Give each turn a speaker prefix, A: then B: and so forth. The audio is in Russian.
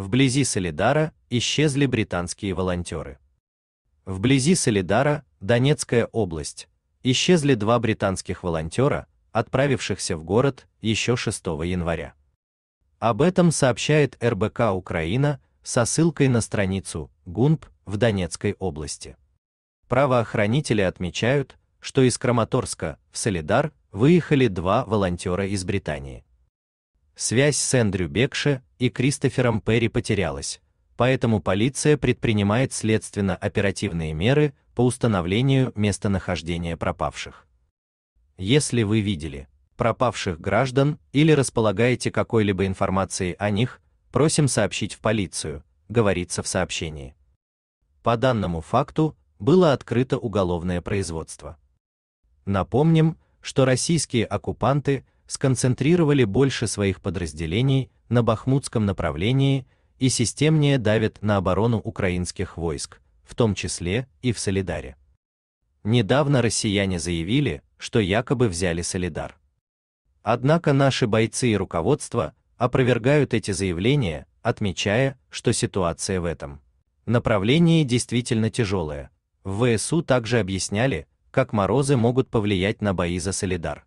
A: Вблизи Солидара исчезли британские волонтеры. Вблизи Солидара, Донецкая область, исчезли два британских волонтера, отправившихся в город еще 6 января. Об этом сообщает РБК Украина со ссылкой на страницу ГУНП в Донецкой области. Правоохранители отмечают, что из Краматорска в Солидар выехали два волонтера из Британии. Связь с Эндрю Бекше и Кристофером Перри потерялась, поэтому полиция предпринимает следственно-оперативные меры по установлению местонахождения пропавших. Если вы видели пропавших граждан или располагаете какой-либо информацией о них, просим сообщить в полицию, говорится в сообщении. По данному факту было открыто уголовное производство. Напомним, что российские оккупанты сконцентрировали больше своих подразделений на бахмутском направлении и системнее давят на оборону украинских войск, в том числе и в Солидаре. Недавно россияне заявили, что якобы взяли Солидар. Однако наши бойцы и руководство опровергают эти заявления, отмечая, что ситуация в этом направлении действительно тяжелая. В ВСУ также объясняли, как морозы могут повлиять на бои за Солидар.